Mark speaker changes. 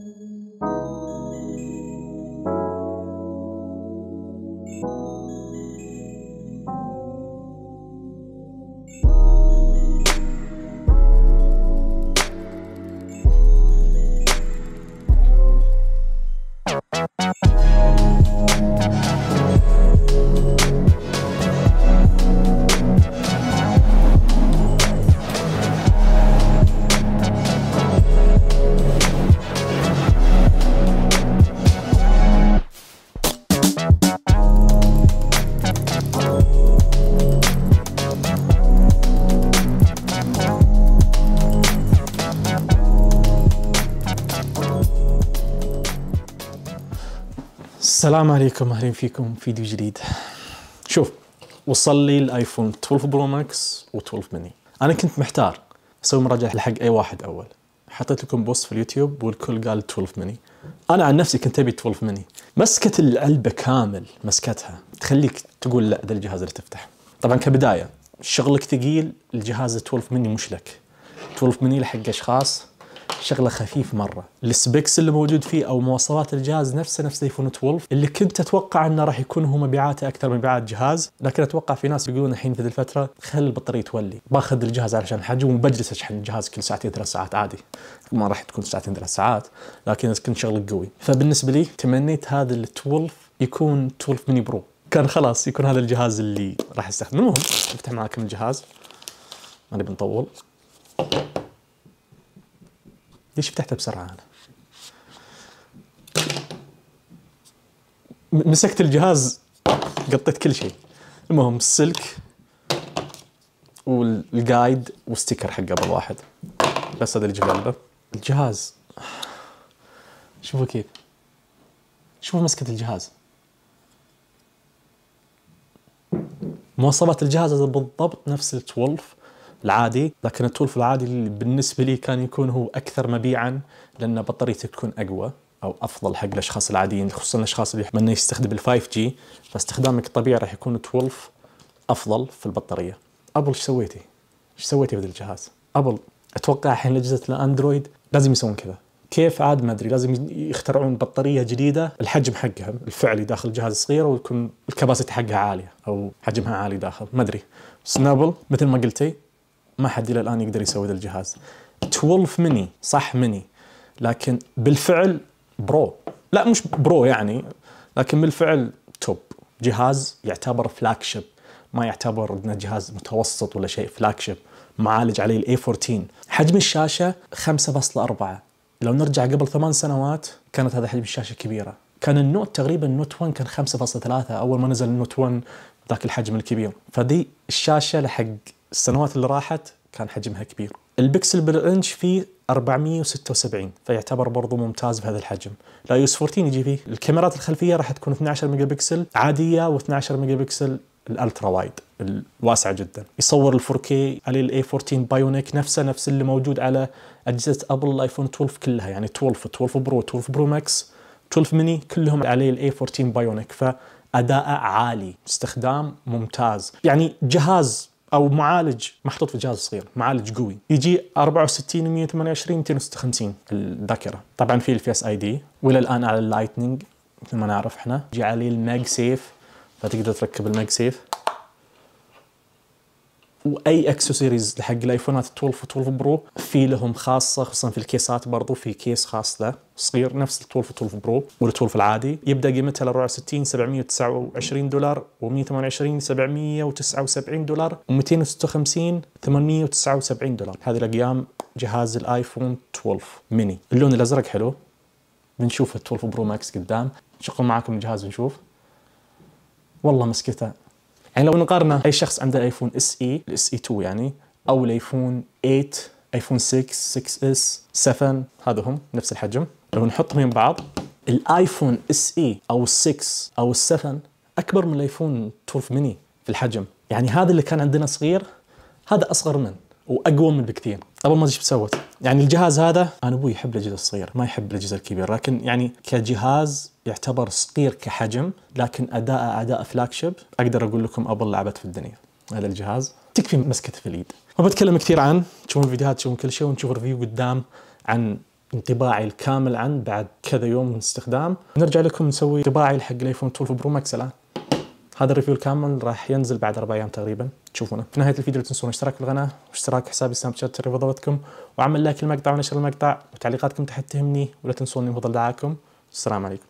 Speaker 1: Thank you. السلام عليكم اهلا فيكم فيديو جديد شوف وصل لي الايفون 12 برو ماكس و12 ميني انا كنت محتار اسوي مراجعه لحق اي واحد اول حطيت لكم بوست في اليوتيوب والكل قال 12 ميني انا عن نفسي كنت ابي 12 ميني مسكت العلبه كامل مسكتها تخليك تقول لا ذا الجهاز اللي تفتح طبعا كبدايه شغلك ثقيل الجهاز 12 ميني مش لك 12 ميني لحق اشخاص شغله خفيف مره السبيكس اللي موجود فيه او مواصفات الجهاز نفسه نفس ايفون 12 اللي كنت اتوقع انه راح يكون هو مبيعاته اكثر من مبيعات جهاز لكن اتوقع في ناس يقولون الحين في الفتره خل البطاريه تولي باخذ الجهاز علشان حاجه وبجلس اشحن الجهاز كل ساعتين ثلاث ساعات عادي ما راح تكون ساعتين ثلاث ساعات لكن اذا كنت شغلك قوي فبالنسبه لي تمنيت هذا ال 12 يكون 12 ميني برو كان خلاص يكون هذا الجهاز اللي راح استخدمه المهم افتح معاكم الجهاز ما نبي نطول ليش فتحتها بسرعه انا؟ مسكت الجهاز قطيت كل شيء المهم السلك والجايد وستيكر حق قبل واحد بس هذا اللي قلبه الجهاز شوفوا كيف شوفوا مسكة الجهاز مواصفات الجهاز هذا بالضبط نفس ال 12 العادي لكن التولف العادي بالنسبة لي كان يكون هو أكثر مبيعا لأن بطاريته تكون أقوى او افضل حق الاشخاص العاديين خصوصا الاشخاص اللي يتمنى يستخدم ال 5 جي فاستخدامك الطبيعي راح يكون 12 افضل في البطاريه. ابل ايش سويتي؟ ايش سويتي بهذا الجهاز؟ ابل اتوقع الحين اجهزه الاندرويد لازم يسوون كذا. كيف عاد ما ادري لازم يخترعون بطاريه جديده الحجم حقها الفعلي داخل الجهاز صغير ويكون الكباسيتي حقها عاليه او حجمها عالي داخل ما ادري. سنابل مثل ما قلتي ما حد الى الان يقدر يسوي ذا الجهاز 12 ميني صح ميني لكن بالفعل برو لا مش برو يعني لكن بالفعل توب جهاز يعتبر فلاج شيب ما يعتبر انه جهاز متوسط ولا شيء فلاج شيب معالج عليه الاي 14 حجم الشاشه 5.4 لو نرجع قبل ثمان سنوات كانت هذا حجم الشاشه كبيره كان النوت تقريبا النوت 1 كان 5.3 اول ما نزل النوت 1 ذاك الحجم الكبير فدي الشاشه لحق السنوات اللي راحت كان حجمها كبير البكسل بالانش فيه 476 فيعتبر برضو ممتاز بهذا الحجم لا الايوس 14 يجي فيه الكاميرات الخلفيه راح تكون 12 ميجا بكسل عاديه و12 ميجا بكسل الالترا وايد الواسعه جدا يصور ال 4K عليه الاي 14 بايونيك نفسه نفس اللي موجود على اجهزه ابل الايفون 12 كلها يعني 12 12 برو 12 برو ماكس 12 ميني كلهم عليه الاي 14 بايونيك فاداءه عالي استخدام ممتاز يعني جهاز او معالج محطوط في جهاز صغير معالج قوي يجي 64 128 256 الذاكره طبعا في الفيس اي دي والى الان على اللايتنج مثل ما نعرف احنا يجي عليه الماج سيف فتقدر تركب الماج سيف واي اكسسوارز حق الايفونات 12 و 12 برو في لهم خاصه خصوصا في الكيسات برضو في كيس خاص له صغير نفس ال 12 و 12 برو وال 12 العادي يبدا قيمتها 64 729 دولار و128 779 دولار و256 879 دولار هذه الاقيام جهاز الايفون 12 ميني اللون الازرق حلو بنشوف ال 12 برو ماكس قدام شغل معاكم الجهاز ونشوف والله مسكته يعني لو نقارن اي شخص عنده ايفون اس اي الاس اي 2 يعني او الايفون 8 ايفون 6 6 اس 7 هذا هم نفس الحجم لو نحطهم يم بعض الايفون اس اي او ال 6 او ال 7 اكبر من الايفون 12 ميني في الحجم يعني هذا اللي كان عندنا صغير هذا اصغر منه واقوى من بكثير قبل ما تجيب سوت يعني الجهاز هذا انا ابوي يحب الاجهزه الصغيره ما يحب الاجهزه الكبيره لكن يعني كجهاز يعتبر صغير كحجم لكن اداءه اداء فلاج شيب اقدر اقول لكم ابل لعبت في الدنيا هذا الجهاز تكفي مسكته في اليد ما بتكلم كثير عن تشوفون الفيديوهات تشوفون كل شيء ونشوف ريفيو قدام عن انطباعي الكامل عن بعد كذا يوم من استخدام نرجع لكم نسوي انطباعي حق الايفون 12 برو ماكس الان هذا الريفيو الكامل راح ينزل بعد اربع ايام تقريبا تشوفونه في نهايه الفيديو لا تنسون الاشتراك في القناه واشتراك حساب سناب شات ترفض ضوتكم وعمل لايك للمقطع ونشر المقطع وتعليقاتكم تحت تهمني ولا تنسون اني مفضل دعاكم السلام عليكم